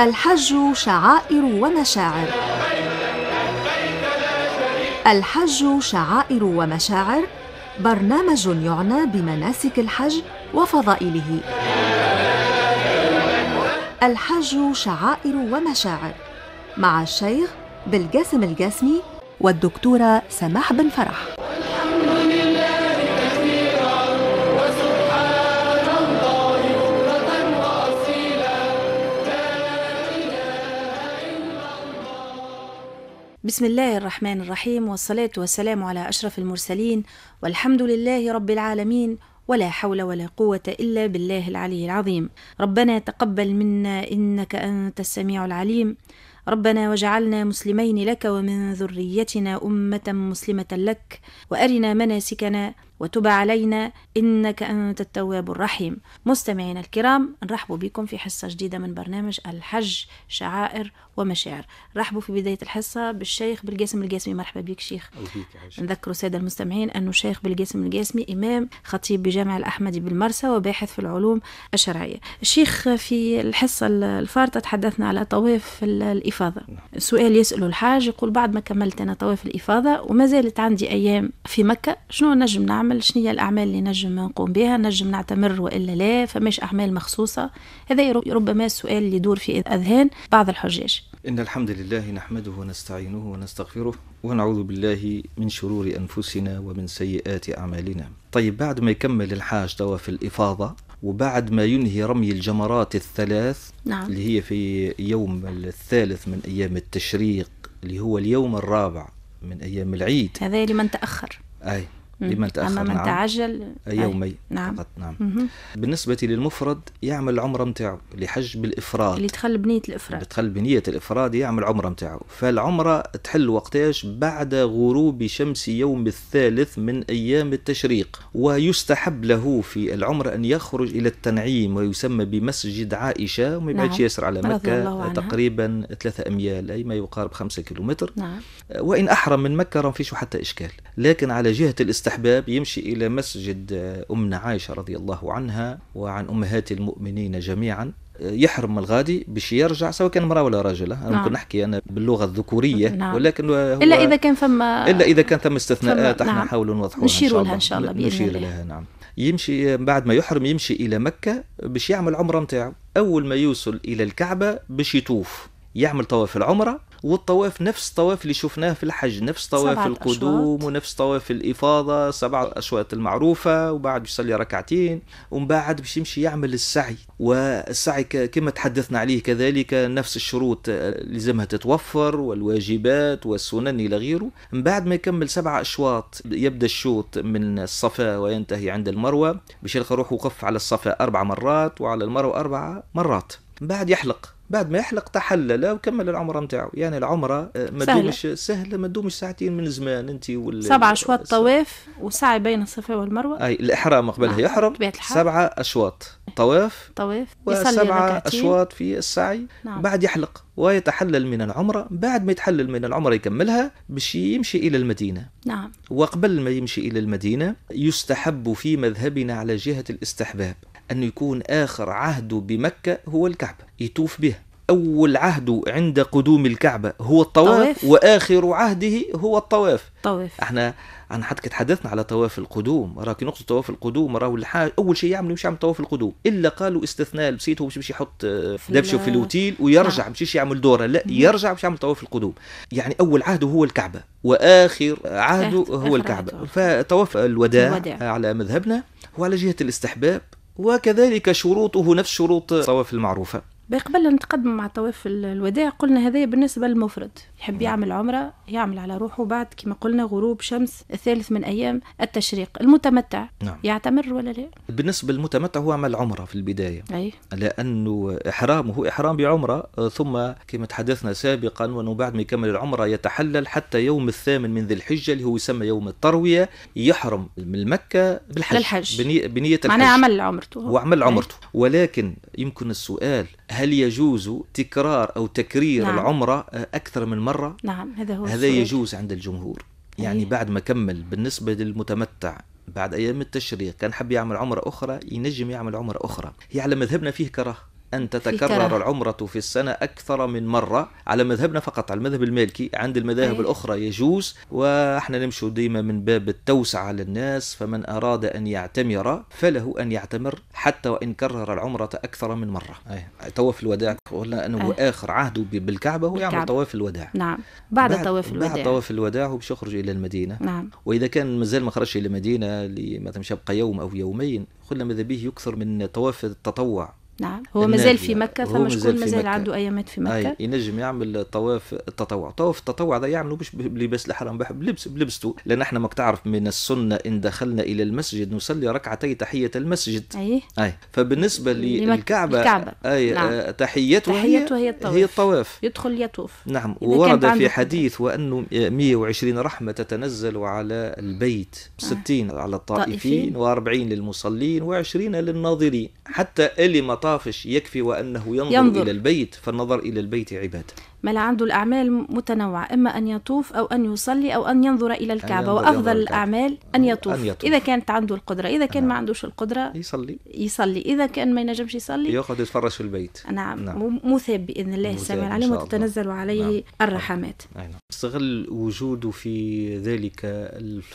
الحج شعائر ومشاعر الحج شعائر ومشاعر برنامج يعنى بمناسك الحج وفضائله الحج شعائر ومشاعر مع الشيخ بالقاسم الجاسمي والدكتورة سماح بن فرح بسم الله الرحمن الرحيم والصلاة والسلام على أشرف المرسلين والحمد لله رب العالمين ولا حول ولا قوة إلا بالله العلي العظيم ربنا تقبل منا إنك أنت السميع العليم ربنا وجعلنا مسلمين لك ومن ذريتنا أمة مسلمة لك وأرنا مناسكنا وتب علينا إنك أنت التواب الرحيم مستمعينا الكرام نرحبوا بكم في حصة جديدة من برنامج الحج شعائر ومشاعر رحبوا في بداية الحصة بالشيخ بالقاسم القاسمي مرحبا بك شيخ نذكر السادة المستمعين أنه الشيخ بالقاسم القاسمي إمام خطيب بجامع الأحمدي بالمرسى وباحث في العلوم الشرعية الشيخ في الحصة الفارطة تحدثنا على طواف الإفاضة نعم. سؤال يسأله الحاج يقول بعد ما كملت أنا طواف الإفاضة وما زالت عندي أيام في مكة شنو نجم نعمل نعمل شنو هي الاعمال اللي نجم نقوم بها نجم نعتمر والا لا فماش اعمال مخصوصه هذا ربما السؤال اللي يدور في اذهان بعض الحجاج ان الحمد لله نحمده ونستعينه ونستغفره ونعوذ بالله من شرور انفسنا ومن سيئات اعمالنا طيب بعد ما يكمل الحاج توا في الافاضه وبعد ما ينهي رمي الجمرات الثلاث نعم. اللي هي في يوم الثالث من ايام التشريق اللي هو اليوم الرابع من ايام العيد هذا لمن تاخر اي لمن تأخر أما من نعم. تعجل يومي نعم. فقط نعم مم. بالنسبة للمفرد يعمل العمرة متاعه لحج بالإفراد اللي تخل بنية الإفراد تخل بنية الإفراد يعمل العمرة متاعه فالعمرة تحل وقتاش بعد غروب شمس يوم الثالث من أيام التشريق ويستحب له في العمرة أن يخرج إلى التنعيم ويسمى بمسجد عائشة وما يبعدش نعم. ياسر على مكة تقريبا ثلاثة أميال أي ما يقارب خمسة كيلومتر نعم. وإن أحرم من مكة راه فيش حتى إشكال لكن على جهة الاستقرار استحباب يمشي إلى مسجد آه، أمنا عائشة رضي الله عنها وعن أمهات المؤمنين جميعا آه، يحرم الغادي باش يرجع سواء كان امراه ولا رجل أنا آه، نعم. ممكن نحكي أنا باللغة الذكورية نعم. ولكن هو إلا إذا كان ثم إلا إذا كان ثم استثناءات احنا نعم. نحاول نعم. نوضحوها نشير لها إن شاء الله بإذن نشير لها نعم يمشي بعد ما يحرم يمشي إلى مكة باش يعمل عمرة نتاعو أول ما يوصل إلى الكعبة باش يطوف يعمل طواف العمره والطواف نفس الطواف اللي شفناه في الحج نفس طواف القدوم أشوات. ونفس طواف الإفاضة سبع أشواط المعروفة وبعد يصلي ركعتين ومن بعد باش يمشي يعمل السعي والسعي كما تحدثنا عليه كذلك نفس الشروط لازمها تتوفر والواجبات والسنن إلى غيره من بعد ما يكمل سبع أشواط يبدأ الشوط من الصفا وينتهي عند المروة باش يلقى روحه وقف على الصفا أربع مرات وعلى المروة أربع مرات من بعد يحلق بعد ما يحلق تحلل وكمل العمره نتاعو يعني العمره آه، ما تدومش سهله ما تدومش ساعتين من زمان انت وال سبع اشواط طواف وسعي بين الصفا والمروه اي الاحرام قبلها آه، يحرم سبعه اشواط طواف طواف وسبعه اشواط في السعي نعم. بعد يحلق ويتحلل من العمره بعد ما يتحلل من العمره يكملها باش يمشي الى المدينه نعم وقبل ما يمشي الى المدينه يستحب في مذهبنا على جهه الاستحباب أن يكون آخر عهده بمكة هو الكعبة يطوف بها أول عهده عند قدوم الكعبة هو الطواف طواف. وآخر عهده هو الطواف طواف احنا انا حتى تحدثنا على طواف القدوم راكي نقصد طواف القدوم راهو الحاج اول شيء يعمل مش يعمل طواف القدوم الا قالوا استثناء بسيط هو مش يحط دبشه آه، في الوتيل ويرجع مش نعم. يعمل دوره لا يرجع مش يعمل طواف القدوم يعني اول عهده هو الكعبه واخر عهده هو الكعبه فطواف الوداع, الوداع على مذهبنا هو على جهه الاستحباب وكذلك شروطه نفس شروط صواف المعروفة قبل نتقدم مع طواف الوداع قلنا هذا بالنسبة للمفرد يحب نعم. يعمل عمرة يعمل على روحه بعد كما قلنا غروب شمس الثالث من أيام التشريق المتمتع نعم. يعتمر ولا لا؟ بالنسبة للمتمتع هو عمل عمرة في البداية أي. لأنه إحرامه إحرام بعمرة ثم كما تحدثنا سابقا وأنه بعد ما يكمل العمرة يتحلل حتى يوم الثامن من ذي الحجة اللي هو يسمى يوم التروية يحرم من مكة بالحج للحج. بنية, الحج معناه عمل عمرته هو عمل عمرته ولكن يمكن السؤال هل يجوز تكرار أو تكرير نعم. العمرة أكثر من مرة؟ نعم هذا هو هذا السؤال. يجوز عند الجمهور يعني أيه. بعد ما كمل بالنسبة للمتمتع بعد أيام التشريق كان حب يعمل عمرة أخرى ينجم يعمل عمرة أخرى هي على مذهبنا فيه كراهه أن تتكرر العمرة في السنة أكثر من مرة على مذهبنا فقط على المذهب المالكي عند المذاهب أي. أيوة. الأخرى يجوز وإحنا نمشي ديما من باب التوسعة للناس فمن أراد أن يعتمر فله أن يعتمر حتى وإن كرر العمرة أكثر من مرة أيوة. أي. طواف الوداع قلنا أنه أي. أيوة. آخر عهده بالكعبة هو يعمل طواف الوداع نعم بعد, بعد طواف الوداع بعد طواف الوداع هو باش يخرج إلى المدينة نعم. وإذا كان مازال ما خرجش إلى المدينة مثلا يبقى يوم أو يومين قلنا ماذا به يكثر من طواف التطوع نعم هو مازال في يعني مكه فما شكون مازال عنده ايامات في مكه أي. ينجم يعمل طواف التطوع طواف التطوع هذا يعملوا مش بلباس الحرام بلبس بلبسته لان احنا ما تعرف من السنه ان دخلنا الى المسجد نصلي ركعتي تحيه المسجد اي اي فبالنسبه للكعبه الكعبه اي نعم. آه، تحيته هي, هي الطواف هي الطواف يدخل يطوف نعم وورد في حديث وانه 120 رحمه تتنزل على البيت 60 آه. على الطائفين و40 للمصلين و20 للناظرين حتى الم الطافش يكفي وأنه ينظر, ينظر إلى البيت فالنظر إلى البيت عبادة بل عنده الأعمال متنوعة إما أن يطوف أو أن يصلي أو أن ينظر إلى الكعبة وأفضل الأعمال أن يطوف. أن يطوف إذا كانت عنده القدرة إذا كان نعم. ما عندوش القدرة يصلي يصلي إذا كان ما ينجمش يصلي يأخذ يتفرج في البيت نعم, نعم. مثاب بإذن الله سبحانه عليه وتتنزل عليه نعم. الرحمات نعم. نعم. استغل وجوده في ذلك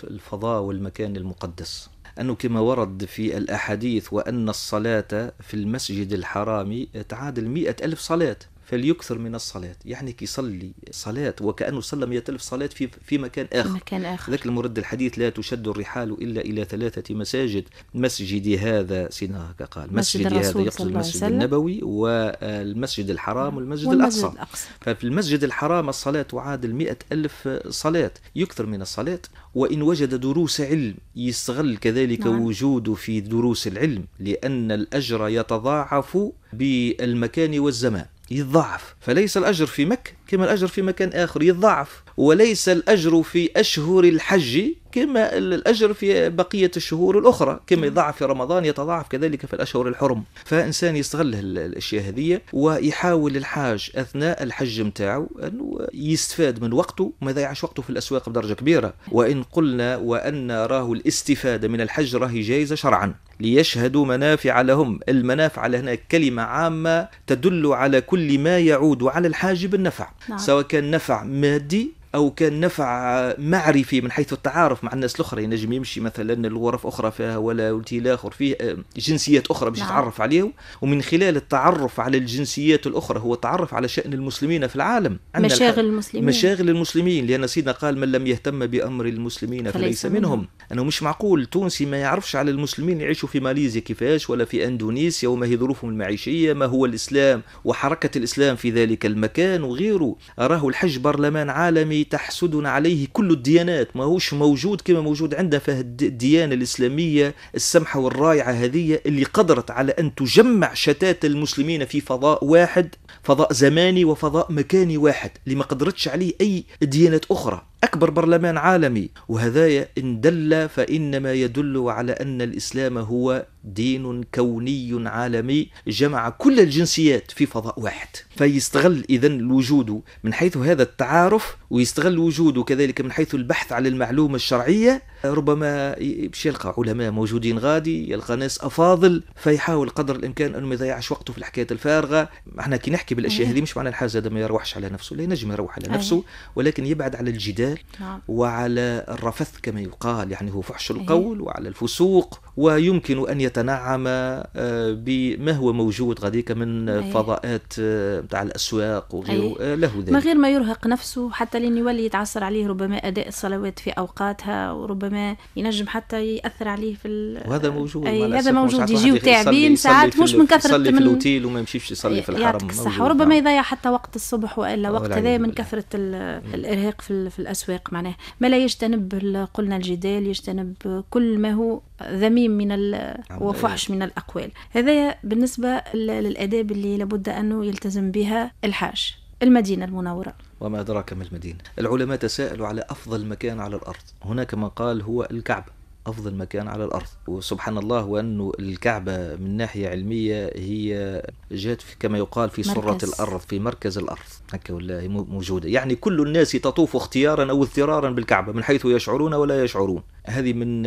الفضاء والمكان المقدس أنه كما ورد في الأحاديث وأن الصلاة في المسجد الحرام تعادل مئة ألف صلاة فليكثر من الصلاة يعني يصلي صلاة وكأنه صلى مئة ألف صلاة في, في مكان آخر في مكان آخر ذاك المرد الحديث لا تشد الرحال إلا إلى ثلاثة مساجد مسجدي هذا سيناك قال مسجد, مسجد هذا يقصد المسجد النبوي والمسجد الحرام والمسجد, والمسجد الأقصى. الأقصى ففي المسجد الحرام الصلاة تعادل 100 ألف صلاة يكثر من الصلاة وإن وجد دروس علم يستغل كذلك نعم. وجوده في دروس العلم لأن الأجر يتضاعف بالمكان والزمان يضعف فليس الأجر في مكة كما الأجر في مكان آخر يضاعف وليس الأجر في أشهر الحج كما الأجر في بقية الشهور الأخرى كما يضاعف في رمضان يتضاعف كذلك في الأشهر الحرم فإنسان يستغل الأشياء هذه ويحاول الحاج أثناء الحج متاعه أنه يستفاد من وقته ما يضيعش وقته في الأسواق بدرجة كبيرة وإن قلنا وأن راه الاستفادة من الحج راهي جائزة شرعا ليشهدوا منافع لهم المنافع لهنا كلمة عامة تدل على كل ما يعود على الحاج بالنفع نعم. سواء كان نفع مادي او كان نفع معرفي من حيث التعارف مع الناس الاخرى ينجم يعني يمشي مثلا لغرف اخرى فيها ولا ولتي اخر فيه آه، جنسيات اخرى باش نعم. يتعرف نعم. عليهم ومن خلال التعرف على الجنسيات الاخرى هو تعرف على شان المسلمين في العالم مشاغل المسلمين مشاغل المسلمين لان سيدنا قال من لم يهتم بامر المسلمين فليس منهم انه مش معقول تونسي ما يعرفش على المسلمين يعيشوا في ماليزيا كيفاش ولا في اندونيسيا وما هي ظروفهم المعيشيه ما هو الاسلام وحركه الاسلام في ذلك المكان وغيره اراه الحج برلمان عالمي تحسدنا عليه كل الديانات ما هوش موجود كما موجود عندنا في الديانه الاسلاميه السمحه والرائعه هذه اللي قدرت على ان تجمع شتات المسلمين في فضاء واحد فضاء زماني وفضاء مكاني واحد اللي ما قدرتش عليه اي ديانات اخرى أكبر برلمان عالمي وهذا إن دل فإنما يدل على أن الإسلام هو دين كوني عالمي جمع كل الجنسيات في فضاء واحد فيستغل إذا الوجود من حيث هذا التعارف ويستغل وجوده كذلك من حيث البحث على المعلومة الشرعية ربما باش يلقى علماء موجودين غادي يلقى ناس أفاضل فيحاول قدر الإمكان أنه ما يضيعش وقته في الحكايات الفارغة احنا كي نحكي بالأشياء هذه مش معنى الحاجة هذا ما يروحش على نفسه لا ينجم يروح على نفسه ولكن يبعد على الجدال القتال نعم. وعلى الرفث كما يقال يعني هو فحش القول وعلى الفسوق ويمكن أن يتنعم آه، بما هو موجود غاديك من فضاءات نتاع آه، الأسواق وغيره آه، له ذلك من غير ما يرهق نفسه حتى لين يولي يتعسر عليه ربما أداء الصلوات في أوقاتها وربما ينجم حتى يأثر عليه في وهذا موجود هذا موجود يجيو تعبين ساعات مش من كثرة يصلي في الأوتيل وما يمشيش يصلي في الحرم صح وربما نعم. يضيع حتى وقت الصبح وإلا وقت هذا من كثرة الإرهاق في الأسواق الأسواق معناه ما لا يجتنب قلنا الجدال يجتنب كل ما هو ذميم من وفحش من الأقوال هذا بالنسبة للآداب اللي لابد أنه يلتزم بها الحاج المدينة المنورة وما أدراك ما المدينة العلماء تساءلوا على أفضل مكان على الأرض هناك من قال هو الكعبة أفضل مكان على الأرض وسبحان الله وأنه الكعبة من ناحية علمية هي جات كما يقال في سرة الأرض في مركز الأرض هكا ولا موجودة يعني كل الناس تطوف اختيارا أو اضطرارا بالكعبة من حيث يشعرون ولا يشعرون هذه من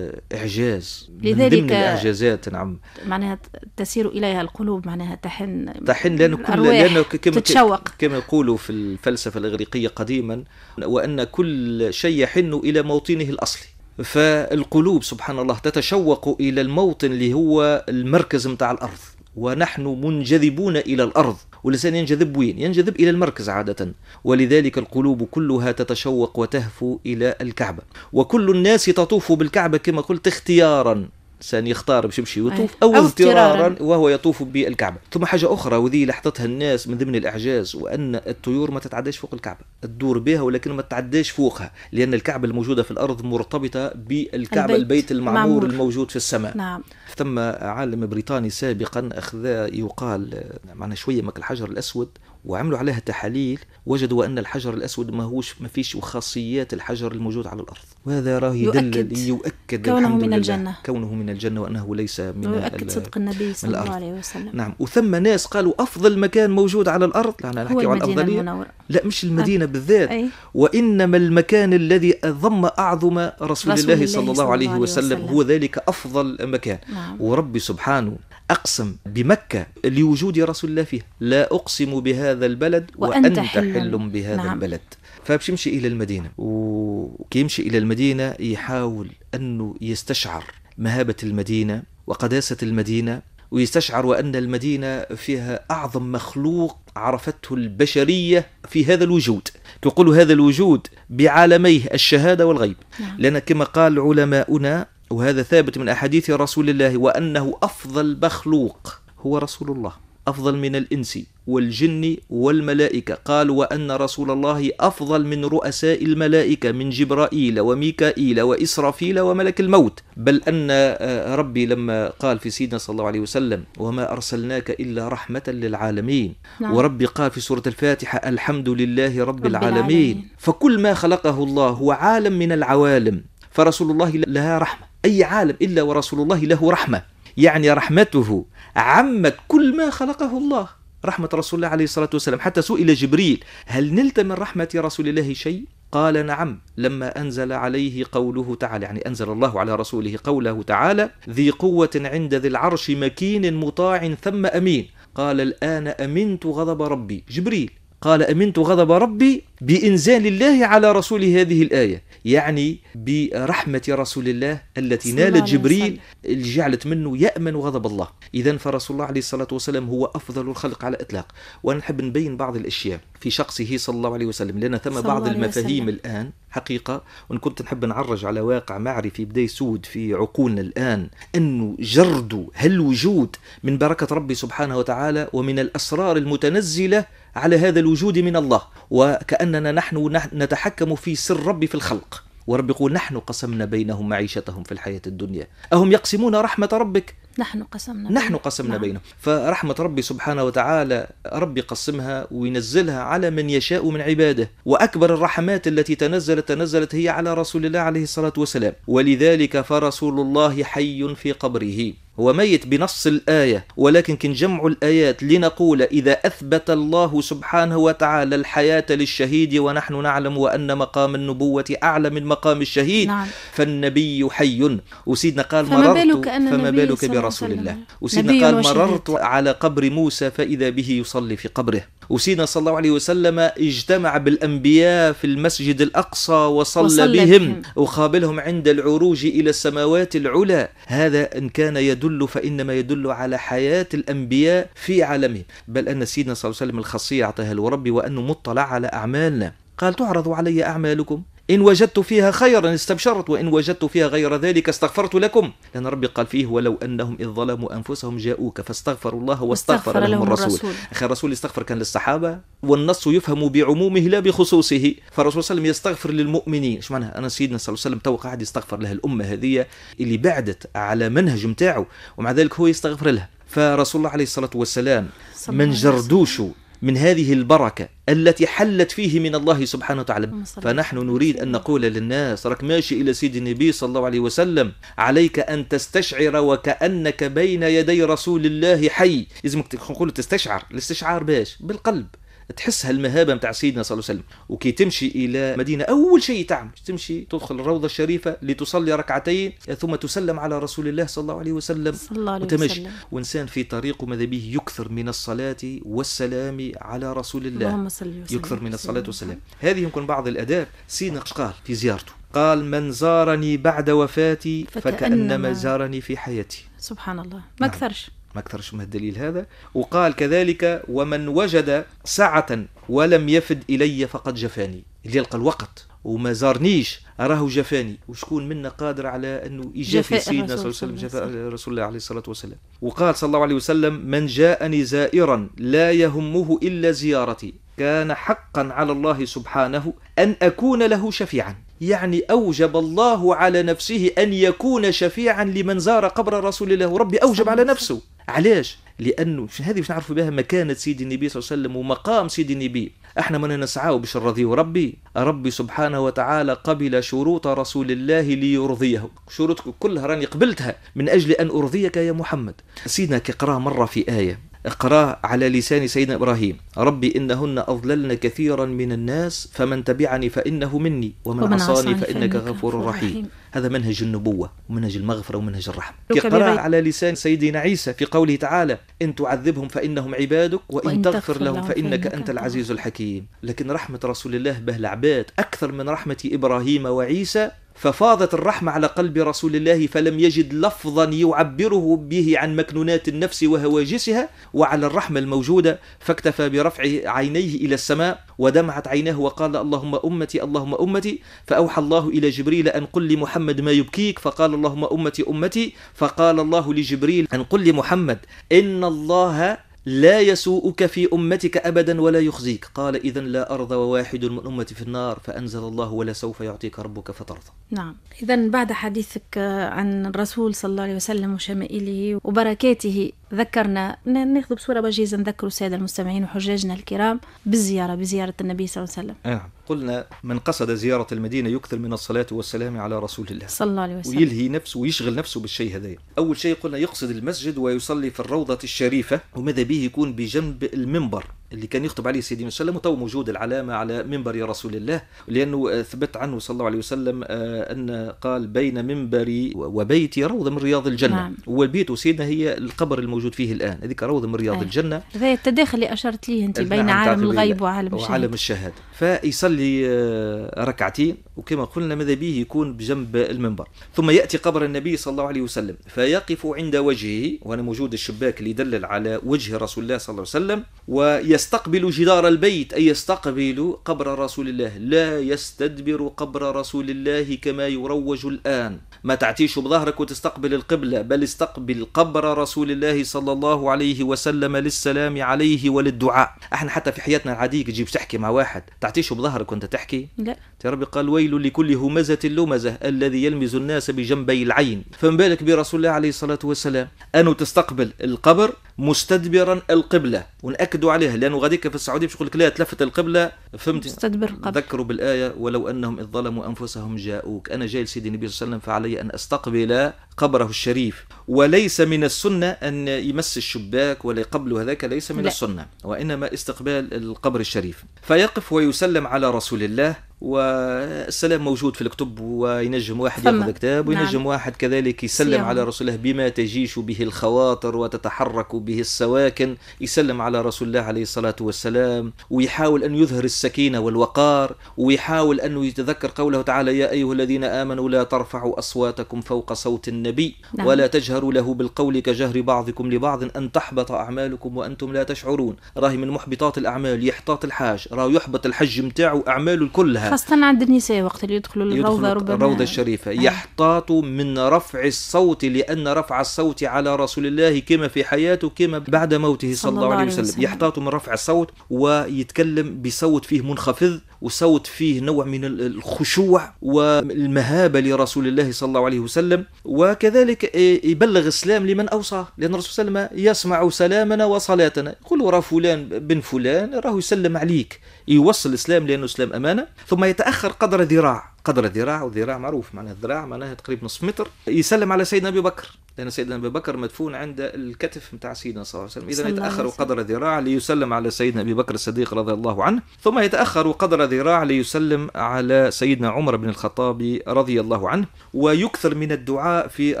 إعجاز لذلك من ضمن الإعجازات نعم معناها تسير إليها القلوب معناها تحن تحن لأن كل لأن كما تتشوق كما يقولوا في الفلسفة الإغريقية قديما وأن كل شيء يحن إلى موطنه الأصلي فالقلوب سبحان الله تتشوق إلى الموطن اللي هو المركز متاع الأرض ونحن منجذبون إلى الأرض والإنسان ينجذب وين؟ ينجذب إلى المركز عادة ولذلك القلوب كلها تتشوق وتهفو إلى الكعبة وكل الناس تطوف بالكعبة كما قلت اختيارا يختار باش يمشي ويطوف أو, اضطرارا وهو يطوف بالكعبة ثم حاجة أخرى وذي لاحظتها الناس من ضمن الإعجاز وأن الطيور ما تتعداش فوق الكعبة تدور بها ولكن ما تتعداش فوقها لأن الكعبة الموجودة في الأرض مرتبطة بالكعبة البيت, البيت المعمور المعمور الموجود في السماء نعم. ثم عالم بريطاني سابقا أخذ يقال معنا شوية مك الحجر الأسود وعملوا عليها تحاليل وجدوا ان الحجر الاسود ما هوش ما فيش خاصيات الحجر الموجود على الارض وهذا راه يدل يؤكد كونه من لله الجنه كونه من الجنه وانه ليس من يؤكد صدق النبي صلى الله عليه وسلم نعم وثم ناس قالوا افضل مكان موجود على الارض لا نحكي على الافضليه المنورة. لا مش المدينه أه. بالذات أي. وانما المكان الذي ضم اعظم رسول, رسول الله, الله صلى الله عليه وسلم, وسلم هو ذلك افضل مكان نعم. نعم. وربي سبحانه أقسم بمكة لوجود رسول الله فيها لا أقسم بهذا البلد وأنت, وأنت حل بهذا نعم. البلد فبشمشي إلى المدينة وكيمشي إلى المدينة يحاول أنه يستشعر مهابة المدينة وقداسة المدينة ويستشعر وأن المدينة فيها أعظم مخلوق عرفته البشرية في هذا الوجود يقول هذا الوجود بعالميه الشهادة والغيب نعم. لأن كما قال علماؤنا وهذا ثابت من أحاديث رسول الله وأنه أفضل مخلوق هو رسول الله أفضل من الإنس والجن والملائكة قال وأن رسول الله أفضل من رؤساء الملائكة من جبرائيل وميكائيل وإسرافيل وملك الموت بل أن آه، ربي لما قال في سيدنا صلى الله عليه وسلم وما أرسلناك إلا رحمة للعالمين نعم. وربي قال في سورة الفاتحة الحمد لله رب, رب العالمين. العالمين فكل ما خلقه الله هو عالم من العوالم فرسول الله لها رحمة أي عالم إلا ورسول الله له رحمة يعني رحمته عمت كل ما خلقه الله رحمة رسول الله عليه الصلاة والسلام حتى سئل جبريل هل نلت من رحمة رسول الله شيء؟ قال نعم لما أنزل عليه قوله تعالى يعني أنزل الله على رسوله قوله تعالى ذي قوة عند ذي العرش مكين مطاع ثم أمين قال الآن أمنت غضب ربي جبريل قال أمنت غضب ربي بإنزال الله على رسول هذه الآية يعني برحمة رسول الله التي نالت جبريل اللي جعلت منه يأمن غضب الله إذا فرسول الله عليه الصلاة والسلام هو أفضل الخلق على الإطلاق ونحب نبين بعض الأشياء في شخصه صلى الله عليه وسلم لأن ثم بعض المفاهيم الآن حقيقة وإن كنت نحب نعرج على واقع معرفي بدأ يسود في عقولنا الآن أنه جرد هالوجود من بركة ربي سبحانه وتعالى ومن الأسرار المتنزلة على هذا الوجود من الله وكأننا نحن نتحكم في سر ربي في الخلق ورب يقول نحن قسمنا بينهم معيشتهم في الحياة الدنيا أهم يقسمون رحمة ربك نحن قسمنا نحن قسمنا نعم. بينهم فرحمة ربي سبحانه وتعالى ربي يقسمها وينزلها على من يشاء من عباده وأكبر الرحمات التي تنزلت تنزلت هي على رسول الله عليه الصلاة والسلام ولذلك فرسول الله حي في قبره هو ميت بنص الآية ولكن كن جمع الآيات لنقول إذا أثبت الله سبحانه وتعالى الحياة للشهيد ونحن نعلم وأن مقام النبوة أعلى من مقام الشهيد نعم. فالنبي حي وسيدنا قال فما مررت بالك أن فما بالك برسول الله وسيدنا قال مررت على قبر موسى فإذا به يصلي في قبره وسيدنا صلى الله عليه وسلم اجتمع بالأنبياء في المسجد الأقصى وصلى, وصلى بهم وقابلهم عند العروج إلى السماوات العلى هذا إن كان يدل يدل فإنما يدل على حياة الأنبياء في عالمهم بل أن سيدنا صلى الله عليه وسلم الخاصية أعطاها لربي وأنه مطلع على أعمالنا قال تعرض علي أعمالكم إن وجدت فيها خيرا استبشرت وإن وجدت فيها غير ذلك استغفرت لكم لأن ربي قال فيه ولو أنهم إذ ظلموا أنفسهم جاءوك فاستغفروا الله واستغفر لهم, لهم الرسول, الرسول. أخي الرسول استغفر كان للصحابة والنص يفهم بعمومه لا بخصوصه فالرسول صلى الله عليه وسلم يستغفر للمؤمنين ايش معناها أنا سيدنا صلى الله عليه وسلم تو قاعد يستغفر لها الأمة هذه اللي بعدت على منهج متاعه ومع ذلك هو يستغفر لها فرسول الله عليه الصلاة والسلام من جردوش من هذه البركة التي حلت فيه من الله سبحانه وتعالى فنحن نريد أن نقول للناس راك ماشي إلى سيد النبي صلى الله عليه وسلم عليك أن تستشعر وكأنك بين يدي رسول الله حي لازمك نقول تستشعر الاستشعار باش بالقلب تحس هالمهابه نتاع سيدنا صلى الله عليه وسلم وكي تمشي الى مدينه اول شيء تعمل تمشي تدخل الروضه الشريفه لتصلي ركعتين ثم تسلم على رسول الله صلى الله عليه وسلم صلى الله عليه وتمشي وسلم. وانسان في طريقه ماذا به يكثر من الصلاه والسلام على رسول الله اللهم صل وسلم يكثر من الصلاه والسلام هذه يمكن بعض الاداب سيدنا قال في زيارته قال من زارني بعد وفاتي فكأنما زارني في حياتي سبحان الله ما نعم. كثرش ما أكثرش من الدليل هذا وقال كذلك ومن وجد ساعة ولم يفد إلي فقد جفاني اللي يلقى الوقت وما زارنيش راه جفاني وشكون منا قادر على انه يجافي سيدنا صلى الله عليه وسلم جفاء رسول الله عليه الصلاه والسلام وقال صلى الله عليه وسلم من جاءني زائرا لا يهمه الا زيارتي كان حقا على الله سبحانه ان اكون له شفيعا يعني اوجب الله على نفسه ان يكون شفيعا لمن زار قبر رسول الله ربي اوجب على نفسه علاش لانه هذه باش نعرفوا بها مكانه سيدي النبي صلى الله عليه وسلم ومقام سيدي النبي احنا من نسعاو باش نرضيه ربي ربي سبحانه وتعالى قبل شروط رسول الله ليرضيه شروطك كلها راني قبلتها من اجل ان ارضيك يا محمد سيدنا كي مره في ايه اقراه على لسان سيدنا ابراهيم ربي انهن اضللن كثيرا من الناس فمن تبعني فانه مني ومن, ومن عصاني, عصاني فانك غفور رحيم, رحيم. هذا منهج النبوة ومنهج المغفرة ومنهج الرحمة يقرا على لسان سيدنا عيسى في قوله تعالى إن تعذبهم فإنهم عبادك وإن, وإن تغفر لهم فإنك أنت العزيز الحكيم لكن رحمة رسول الله به العباد أكثر من رحمة إبراهيم وعيسى ففاضت الرحمة على قلب رسول الله فلم يجد لفظا يعبره به عن مكنونات النفس وهواجسها وعلى الرحمة الموجودة فاكتفى برفع عينيه إلى السماء ودمعت عيناه وقال اللهم أمتي اللهم أمتي فأوحى الله إلى جبريل أن قل لمحمد محمد ما يبكيك فقال اللهم أمتي أمتي فقال الله لجبريل أن قل لمحمد إن الله لا يسوءك في أمتك أبدا ولا يخزيك قال إذا لا أرضى وواحد من أمتي في النار فأنزل الله ولا سوف يعطيك ربك فترضى نعم إذا بعد حديثك عن الرسول صلى الله عليه وسلم وشمائله وبركاته ذكرنا ناخذ بصوره وجيزه نذكر الساده المستمعين وحجاجنا الكرام بالزياره بزياره النبي صلى الله عليه وسلم. نعم قلنا من قصد زياره المدينه يكثر من الصلاه والسلام على رسول الله. صلى الله عليه وسلم. ويلهي نفسه ويشغل نفسه بالشيء هذا. اول شيء قلنا يقصد المسجد ويصلي في الروضه الشريفه وماذا به يكون بجنب المنبر اللي كان يخطب عليه سيدنا صلى الله عليه وسلم وتو موجود العلامة على منبر رسول الله لأنه آه، ثبت عنه صلى الله عليه وسلم آه، أن قال بين منبري وبيتي روضة من رياض الجنة نعم. والبيت سيدنا هي القبر الموجود فيه الآن هذيك روضة من رياض أيه. الجنة هذا التداخل اللي أشرت ليه أنت بين عالم الغيب وعالم الشهادة وعالم الشهادة فيصلي آه، ركعتين وكما قلنا ماذا به يكون بجنب المنبر ثم يأتي قبر النبي صلى الله عليه وسلم فيقف عند وجهه وأنا موجود الشباك اللي يدلل على وجه رسول الله صلى الله عليه وسلم ويستقبل جدار البيت أي يستقبل قبر رسول الله لا يستدبر قبر رسول الله كما يروج الآن ما تعتيش بظهرك وتستقبل القبلة بل استقبل قبر رسول الله صلى الله عليه وسلم للسلام عليه وللدعاء احنا حتى في حياتنا العادية تجيب تحكي مع واحد تعتيش بظهرك وانت تحكي لا يا ربي قال وي ويل لكل همزة لمزة الذي يلمز الناس بجنبي العين فمن بالك برسول الله عليه الصلاة والسلام أنه تستقبل القبر مستدبرا القبلة ونأكدوا عليها لأنه غاديك في السعودية باش يقول لك لا تلفت القبلة فهمت مستدبر القبر ذكروا بالآية ولو أنهم إذ ظلموا أنفسهم جاءوك أنا جاي لسيدي النبي صلى الله عليه وسلم فعلي أن أستقبل قبره الشريف وليس من السنة أن يمس الشباك ولا قبله هذاك ليس من لا. السنة وإنما استقبال القبر الشريف فيقف ويسلم على رسول الله والسلام موجود في الكتب وينجم واحد ياخذ كتاب وينجم نعم. واحد كذلك يسلم سيام. على رسول الله بما تجيش به الخواطر وتتحرك به السواكن يسلم على رسول الله عليه الصلاة والسلام ويحاول أن يظهر السكينة والوقار ويحاول أنه يتذكر قوله تعالى يا أيها الذين آمنوا لا ترفعوا أصواتكم فوق صوت النبي نعم. ولا تجهروا له بالقول كجهر بعضكم لبعض أن تحبط أعمالكم وأنتم لا تشعرون راهي من محبطات الأعمال يحتاط الحاج راه يحبط الحج متاعه أعماله كلها معها خاصة عند النساء وقت اللي يدخلوا الروضة ربما الروضة الشريفة آه. يحتاط من رفع الصوت لأن رفع الصوت على رسول الله كما في حياته كما بعد موته صلى, صلى الله عليه وسلم. وسلم يحتاط من رفع الصوت ويتكلم بصوت فيه منخفض وصوت فيه نوع من الخشوع والمهابة لرسول الله صلى الله عليه وسلم وكذلك يبلغ السلام لمن أوصاه لأن الرسول صلى الله عليه وسلم يسمع سلامنا وصلاتنا يقول راه فلان بن فلان راه يسلم عليك يوصل الإسلام لأنه إسلام أمانة ثم يتأخر قدر ذراع قدر ذراع والذراع معروف معناها ذراع معناها تقريبا نصف متر يسلم على سيدنا ابي بكر لان سيدنا ابي بكر مدفون عند الكتف نتاع سيدنا صلى الله عليه وسلم اذا يتاخر قدر ذراع ليسلم على سيدنا ابي بكر الصديق رضي الله عنه ثم يتاخر قدر ذراع ليسلم على سيدنا عمر بن الخطاب رضي الله عنه ويكثر من الدعاء في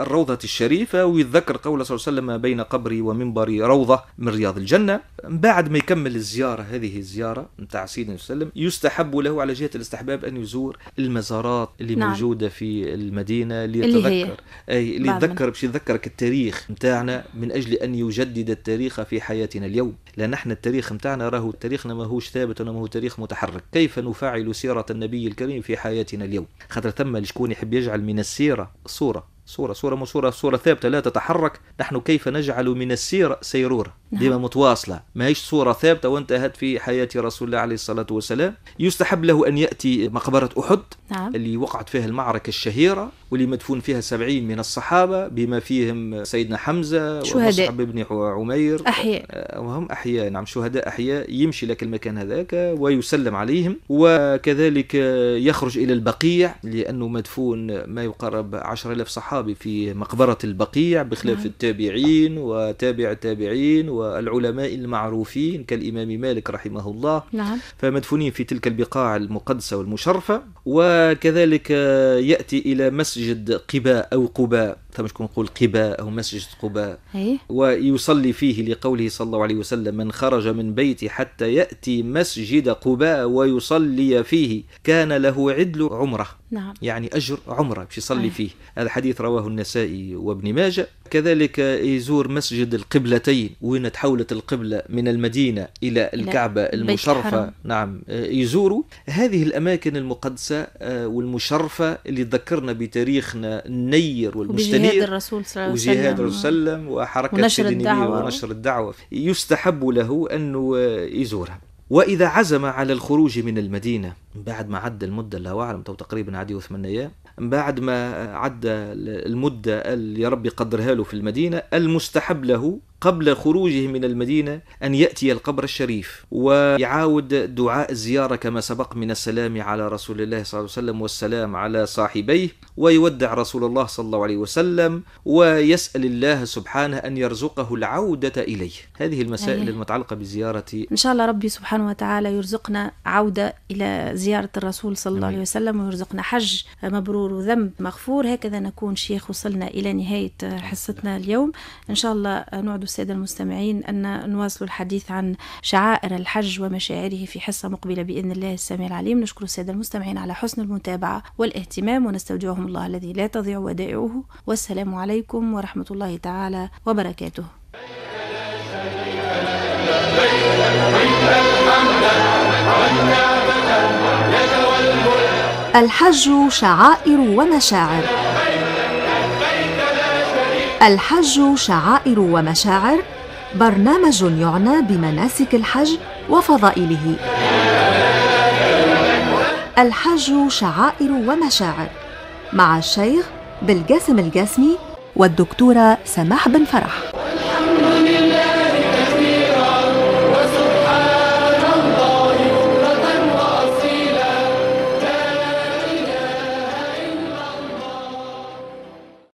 الروضه الشريفه ويتذكر قول صلى الله عليه وسلم بين قبري ومنبري روضه من رياض الجنه من بعد ما يكمل الزيارة هذه الزيارة نتاع سيدنا وسلم يستحب له على جهة الاستحباب أن يزور المزارات اللي نعم. موجودة في المدينة ليتذكر اللي أي ليتذكر باش يتذكرك التاريخ نتاعنا من أجل أن يجدد التاريخ في حياتنا اليوم لأن احنا التاريخ نتاعنا راهو تاريخنا ماهوش ثابت ولا ماهو تاريخ متحرك كيف نفعل سيرة النبي الكريم في حياتنا اليوم خاطر ثم شكون يحب يجعل من السيرة صورة صورة صورة مو صورة صورة ثابتة لا تتحرك نحن كيف نجعل من السيرة سيرورة ديما نعم. متواصلة ما هيش صورة ثابتة وانتهت في حياة رسول الله عليه الصلاة والسلام يستحب له أن يأتي مقبرة أحد نعم. اللي وقعت فيها المعركة الشهيرة واللي مدفون فيها سبعين من الصحابة بما فيهم سيدنا حمزة شهداء بن عمير أحياء آه، وهم أحياء نعم شهداء أحياء يمشي لك المكان هذاك ويسلم عليهم وكذلك يخرج إلى البقيع لأنه مدفون ما يقرب عشر ألف صحابي في مقبرة البقيع بخلاف نعم. التابعين وتابع التابعين و والعلماء المعروفين كالإمام مالك رحمه الله نعم. فمدفونين في تلك البقاع المقدسة والمشرفة وكذلك يأتي إلى مسجد قباء أو قباء ثم شكون نقول قباء أو مسجد قباء إيه. ويصلي فيه لقوله صلى الله عليه وسلم من خرج من بيتي حتى يأتي مسجد قباء ويصلي فيه كان له عدل عمرة نعم. يعني أجر عمرة باش يصلي إيه. فيه هذا الحديث رواه النسائي وابن ماجه كذلك يزور مسجد القبلتين وين تحولت القبلة من المدينة إلى الكعبة المشرفة نعم يزوروا هذه الأماكن المقدسة آه، والمشرفة اللي تذكرنا بتاريخنا النير والمستنير وجهاد الرسول صلى الله عليه وسلم وجهاد الرسول صلى الله عليه وسلم وحركة ونشر الدعوة ونشر الدعوة يستحب له أنه يزورها وإذا عزم على الخروج من المدينة بعد ما عدى المدة الله أعلم تو تقريبا عدي وثمان أيام بعد ما عدى المدة اللي ربي قدرها له في المدينة المستحب له قبل خروجه من المدينة أن يأتي القبر الشريف ويعاود دعاء الزيارة كما سبق من السلام على رسول الله صلى الله عليه وسلم والسلام على صاحبيه ويودع رسول الله صلى الله عليه وسلم ويسأل الله سبحانه أن يرزقه العودة إليه هذه المسائل أيه. المتعلقة بزيارة إن شاء الله ربي سبحانه وتعالى يرزقنا عودة إلى زيارة الرسول صلى الله عليه وسلم ويرزقنا حج مبرور وذنب مغفور هكذا نكون شيخ وصلنا إلى نهاية حصتنا اليوم إن شاء الله نعد السادة المستمعين أن نواصل الحديث عن شعائر الحج ومشاعره في حصة مقبلة بإذن الله السميع العليم نشكر السادة المستمعين على حسن المتابعة والاهتمام ونستودعهم الله الذي لا تضيع ودائعه والسلام عليكم ورحمة الله تعالى وبركاته الحج شعائر ومشاعر الحج شعائر ومشاعر برنامج يعنى بمناسك الحج وفضائله الحج شعائر ومشاعر مع الشيخ بالقاسم القاسمي والدكتوره سماح بن فرح